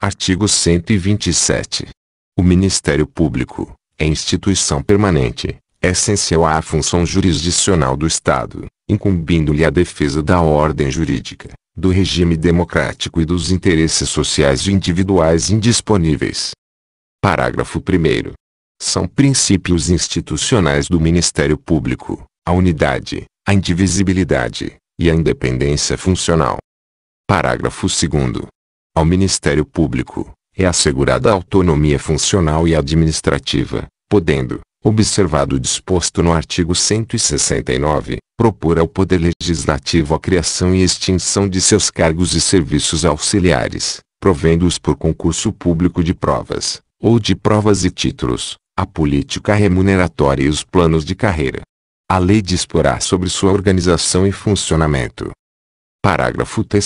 Artigo 127. O Ministério Público é instituição permanente, é essencial à função jurisdicional do Estado, incumbindo-lhe a defesa da ordem jurídica, do regime democrático e dos interesses sociais e individuais indisponíveis. Parágrafo 1. São princípios institucionais do Ministério Público a unidade, a indivisibilidade e a independência funcional. Parágrafo 2. Ao Ministério Público, é assegurada a autonomia funcional e administrativa, podendo, observado o disposto no artigo 169, propor ao Poder Legislativo a criação e extinção de seus cargos e serviços auxiliares, provendo-os por concurso público de provas, ou de provas e títulos, a política remuneratória e os planos de carreira. A lei disporá sobre sua organização e funcionamento. Parágrafo 3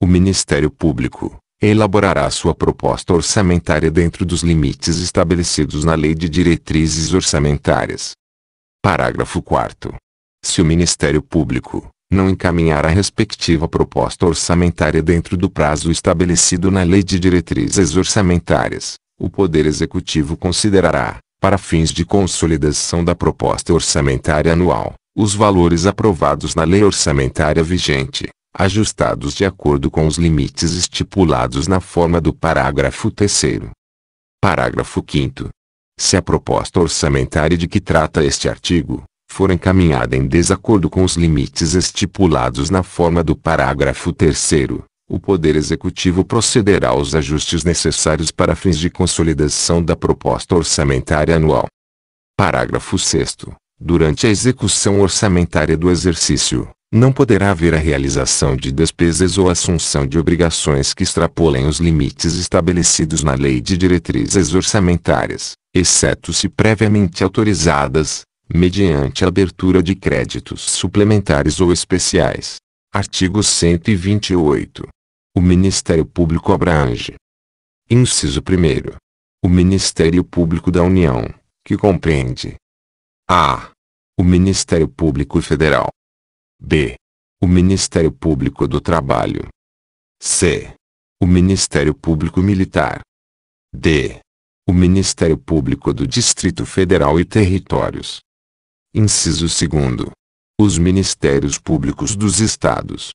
o Ministério Público elaborará sua proposta orçamentária dentro dos limites estabelecidos na Lei de Diretrizes Orçamentárias. Parágrafo 4. Se o Ministério Público não encaminhar a respectiva proposta orçamentária dentro do prazo estabelecido na Lei de Diretrizes Orçamentárias, o Poder Executivo considerará, para fins de consolidação da proposta orçamentária anual, os valores aprovados na lei orçamentária vigente, ajustados de acordo com os limites estipulados na forma do parágrafo 3. Parágrafo 5. Se a proposta orçamentária de que trata este artigo for encaminhada em desacordo com os limites estipulados na forma do parágrafo 3, o Poder Executivo procederá aos ajustes necessários para fins de consolidação da proposta orçamentária anual. Parágrafo 6. Durante a execução orçamentária do exercício, não poderá haver a realização de despesas ou assunção de obrigações que extrapolem os limites estabelecidos na Lei de Diretrizes Orçamentárias, exceto se previamente autorizadas, mediante abertura de créditos suplementares ou especiais. Artigo 128. O Ministério Público abrange. Inciso 1. O Ministério Público da União, que compreende a. O Ministério Público Federal B. O Ministério Público do Trabalho. C. O Ministério Público Militar. D. O Ministério Público do Distrito Federal e Territórios. Inciso 2. Os Ministérios Públicos dos Estados.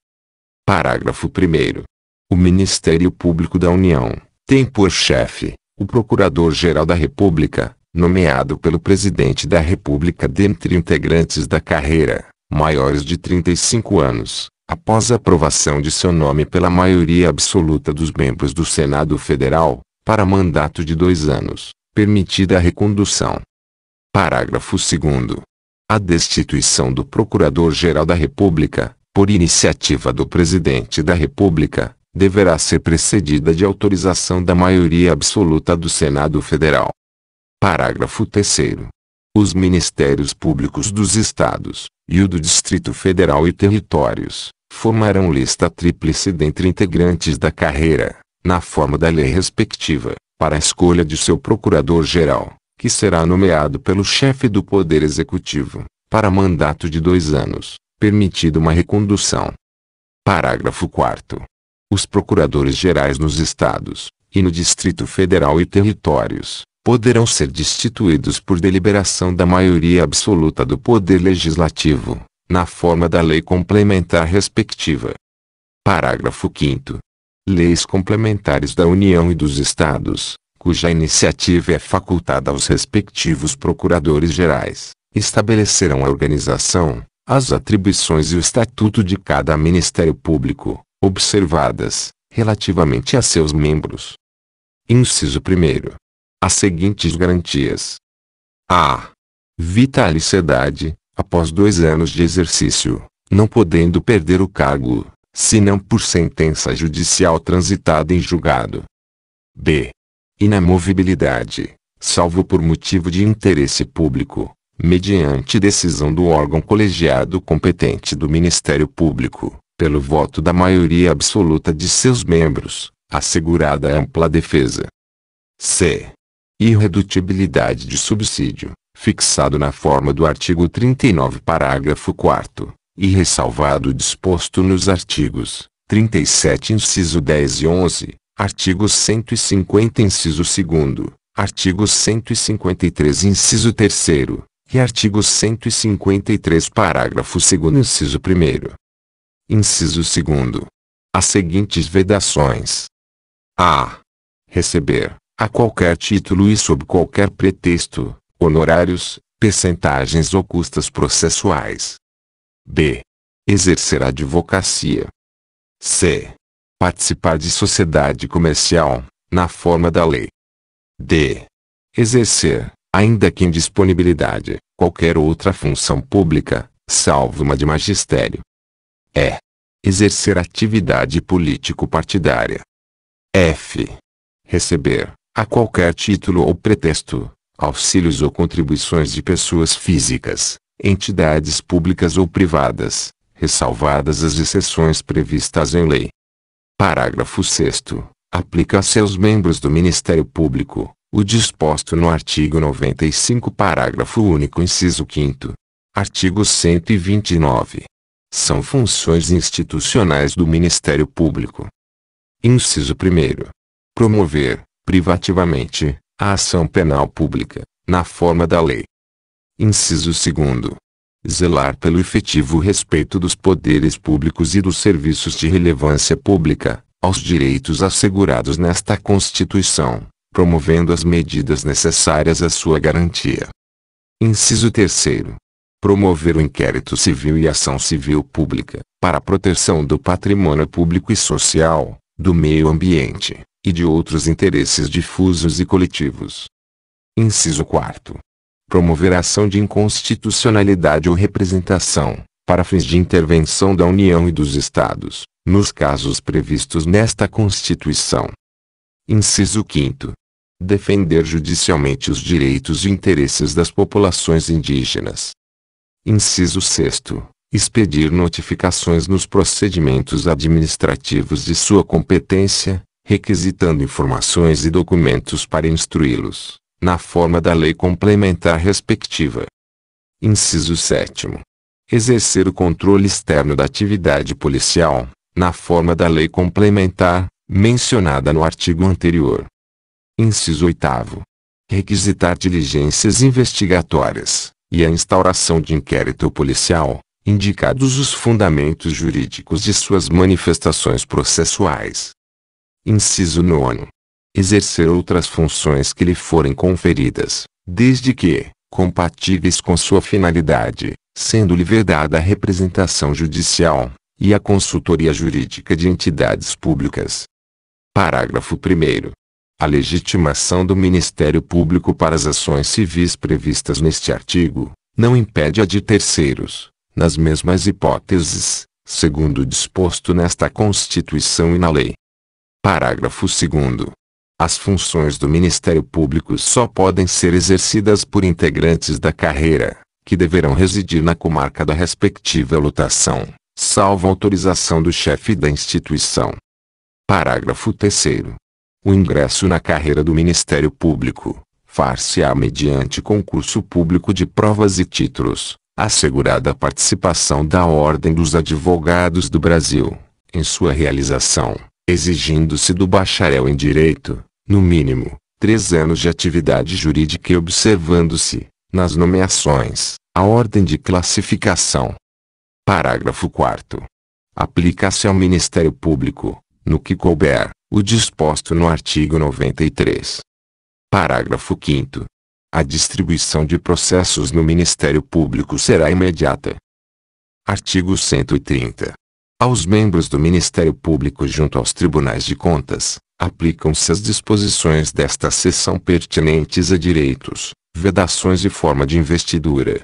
Parágrafo 1. O Ministério Público da União tem por chefe o Procurador-Geral da República, nomeado pelo Presidente da República dentre integrantes da carreira maiores de 35 anos, após aprovação de seu nome pela maioria absoluta dos membros do Senado Federal, para mandato de dois anos, permitida a recondução. Parágrafo 2. A destituição do Procurador-Geral da República, por iniciativa do Presidente da República, deverá ser precedida de autorização da maioria absoluta do Senado Federal. Parágrafo 3 os Ministérios Públicos dos Estados, e o do Distrito Federal e Territórios, formarão lista tríplice dentre integrantes da carreira, na forma da lei respectiva, para a escolha de seu procurador-geral, que será nomeado pelo chefe do Poder Executivo, para mandato de dois anos, permitida uma recondução. Parágrafo 4. Os procuradores-gerais nos Estados, e no Distrito Federal e Territórios, poderão ser destituídos por deliberação da maioria absoluta do Poder Legislativo, na forma da lei complementar respectiva. Parágrafo 5. Leis complementares da União e dos Estados, cuja iniciativa é facultada aos respectivos procuradores gerais, estabelecerão a organização, as atribuições e o estatuto de cada Ministério Público, observadas, relativamente a seus membros. Inciso 1 as seguintes garantias: a vitaliciedade, após dois anos de exercício, não podendo perder o cargo, se não por sentença judicial transitada em julgado. b inamovibilidade, salvo por motivo de interesse público, mediante decisão do órgão colegiado competente do Ministério Público, pelo voto da maioria absoluta de seus membros, assegurada ampla defesa. C irredutibilidade de subsídio, fixado na forma do artigo 39, parágrafo 4 e ressalvado o disposto nos artigos 37, inciso 10 e 11, artigo 150, inciso 2, artigo 153, inciso 3 e artigo 153, parágrafo 2, inciso 1. Inciso 2. As seguintes vedações: a. Receber, a qualquer título e sob qualquer pretexto, honorários, percentagens ou custas processuais. B. Exercer advocacia. C. Participar de sociedade comercial, na forma da lei. D. Exercer, ainda que em disponibilidade, qualquer outra função pública, salvo uma de magistério. E. Exercer atividade político-partidária. F. Receber, a qualquer título ou pretexto, auxílios ou contribuições de pessoas físicas, entidades públicas ou privadas, ressalvadas as exceções previstas em lei. Parágrafo 6 Aplica-se aos membros do Ministério Público, o disposto no artigo 95, parágrafo único, inciso 5 Artigo 129. São funções institucionais do Ministério Público. Inciso 1. Promover, privativamente, a ação penal pública, na forma da lei. Inciso 2. Zelar pelo efetivo respeito dos poderes públicos e dos serviços de relevância pública, aos direitos assegurados nesta Constituição, promovendo as medidas necessárias à sua garantia. Inciso 3. Promover o inquérito civil e ação civil pública, para a proteção do patrimônio público e social, do meio ambiente, e de outros interesses difusos e coletivos. Inciso 4. Promover ação de inconstitucionalidade ou representação, para fins de intervenção da União e dos Estados, nos casos previstos nesta Constituição. Inciso 5. Defender judicialmente os direitos e interesses das populações indígenas. Inciso 6. Expedir notificações nos procedimentos administrativos de sua competência, requisitando informações e documentos para instruí-los, na forma da lei complementar respectiva. Inciso 7. Exercer o controle externo da atividade policial, na forma da lei complementar, mencionada no artigo anterior. Inciso 8. Requisitar diligências investigatórias, e a instauração de inquérito policial, indicados os fundamentos jurídicos de suas manifestações processuais. Inciso 9. Exercer outras funções que lhe forem conferidas, desde que, compatíveis com sua finalidade, sendo-lhe vedada a representação judicial e a consultoria jurídica de entidades públicas. Parágrafo 1. A legitimação do Ministério Público para as ações civis previstas neste artigo não impede a de terceiros, nas mesmas hipóteses, segundo disposto nesta Constituição e na lei, Parágrafo 2. As funções do Ministério Público só podem ser exercidas por integrantes da carreira, que deverão residir na comarca da respectiva lotação, salvo autorização do chefe da instituição. Parágrafo 3. O ingresso na carreira do Ministério Público far-se-á mediante concurso público de provas e títulos, assegurada a participação da Ordem dos Advogados do Brasil, em sua realização exigindo-se do bacharel em direito, no mínimo, três anos de atividade jurídica e observando-se, nas nomeações, a ordem de classificação. Parágrafo 4. Aplica-se ao Ministério Público, no que couber, o disposto no artigo 93. Parágrafo 5. A distribuição de processos no Ministério Público será imediata. Artigo 130. Aos membros do Ministério Público junto aos Tribunais de Contas, aplicam-se as disposições desta seção pertinentes a direitos, vedações e forma de investidura.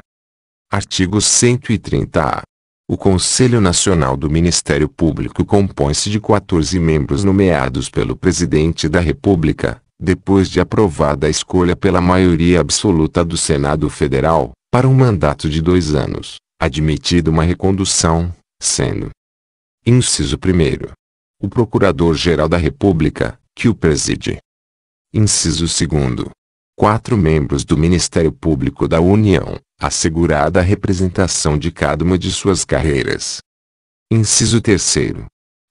Artigo 130-A. O Conselho Nacional do Ministério Público compõe-se de 14 membros nomeados pelo Presidente da República, depois de aprovada a escolha pela maioria absoluta do Senado Federal, para um mandato de dois anos, admitida uma recondução, sendo, Inciso 1. O Procurador-Geral da República, que o preside. Inciso 2. Quatro membros do Ministério Público da União, assegurada a representação de cada uma de suas carreiras. Inciso 3.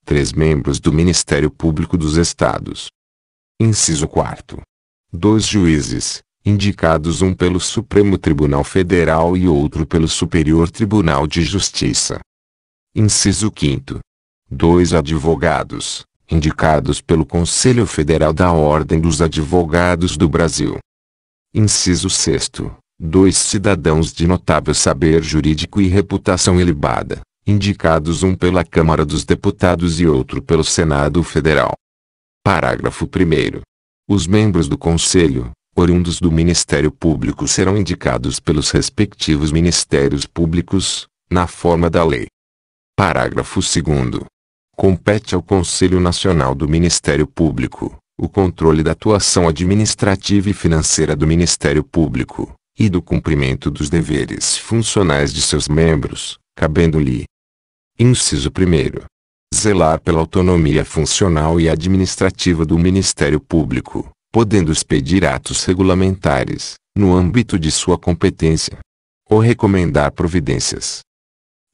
Três membros do Ministério Público dos Estados. Inciso 4. Dois juízes, indicados um pelo Supremo Tribunal Federal e outro pelo Superior Tribunal de Justiça. Inciso 5. Dois advogados, indicados pelo Conselho Federal da Ordem dos Advogados do Brasil. Inciso 6. Dois cidadãos de notável saber jurídico e reputação ilibada, indicados um pela Câmara dos Deputados e outro pelo Senado Federal. Parágrafo 1. Os membros do Conselho, oriundos do Ministério Público, serão indicados pelos respectivos Ministérios Públicos, na forma da lei. Parágrafo 2 compete ao Conselho Nacional do Ministério Público o controle da atuação administrativa e financeira do Ministério Público e do cumprimento dos deveres funcionais de seus membros, cabendo-lhe. Inciso 1. Zelar pela autonomia funcional e administrativa do Ministério Público, podendo expedir atos regulamentares, no âmbito de sua competência, ou recomendar providências.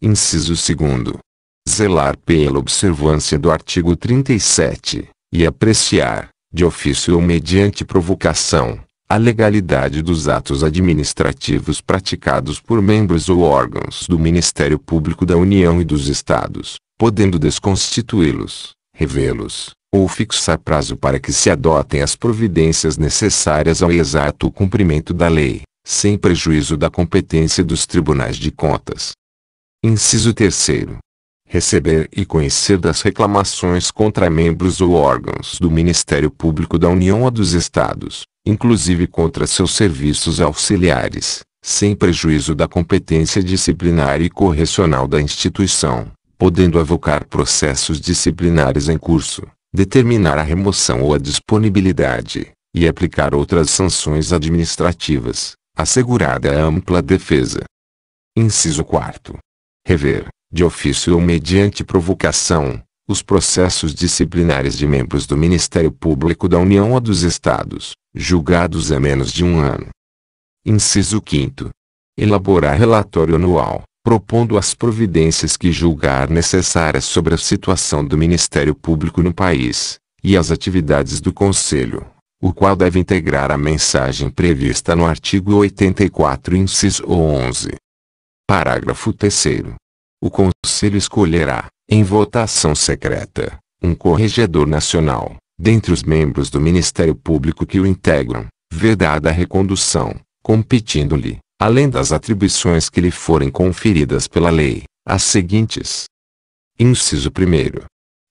Inciso 2 zelar pela observância do artigo 37, e apreciar, de ofício ou mediante provocação, a legalidade dos atos administrativos praticados por membros ou órgãos do Ministério Público da União e dos Estados, podendo desconstituí-los, revê-los, ou fixar prazo para que se adotem as providências necessárias ao exato cumprimento da lei, sem prejuízo da competência dos tribunais de contas. Inciso 3 receber e conhecer das reclamações contra membros ou órgãos do Ministério Público da União ou dos Estados, inclusive contra seus serviços auxiliares, sem prejuízo da competência disciplinar e correcional da instituição, podendo avocar processos disciplinares em curso, determinar a remoção ou a disponibilidade, e aplicar outras sanções administrativas, assegurada a ampla defesa. Inciso 4. Rever, de ofício ou mediante provocação, os processos disciplinares de membros do Ministério Público da União ou dos Estados, julgados há menos de um ano. Inciso 5. Elaborar relatório anual, propondo as providências que julgar necessárias sobre a situação do Ministério Público no país, e as atividades do Conselho, o qual deve integrar a mensagem prevista no artigo 84, inciso 11. Parágrafo 3 o Conselho escolherá, em votação secreta, um corregedor nacional, dentre os membros do Ministério Público que o integram, vedada a recondução, competindo-lhe, além das atribuições que lhe forem conferidas pela lei, as seguintes: Inciso 1.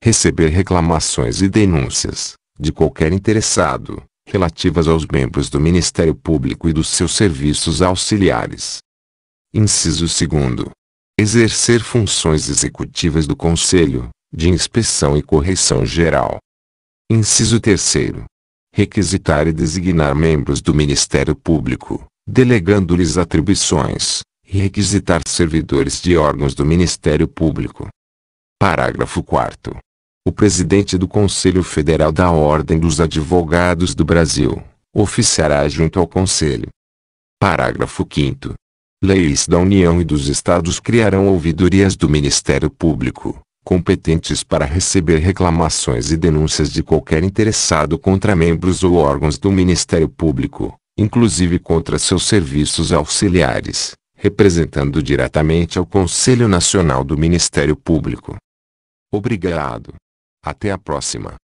Receber reclamações e denúncias, de qualquer interessado, relativas aos membros do Ministério Público e dos seus serviços auxiliares. Inciso 2 exercer funções executivas do Conselho, de Inspeção e Correção Geral. Inciso 3. Requisitar e designar membros do Ministério Público, delegando-lhes atribuições, e requisitar servidores de órgãos do Ministério Público. Parágrafo 4. O presidente do Conselho Federal da Ordem dos Advogados do Brasil oficiará junto ao Conselho. Parágrafo 5. Leis da União e dos Estados criarão ouvidorias do Ministério Público, competentes para receber reclamações e denúncias de qualquer interessado contra membros ou órgãos do Ministério Público, inclusive contra seus serviços auxiliares, representando diretamente ao Conselho Nacional do Ministério Público. Obrigado. Até a próxima.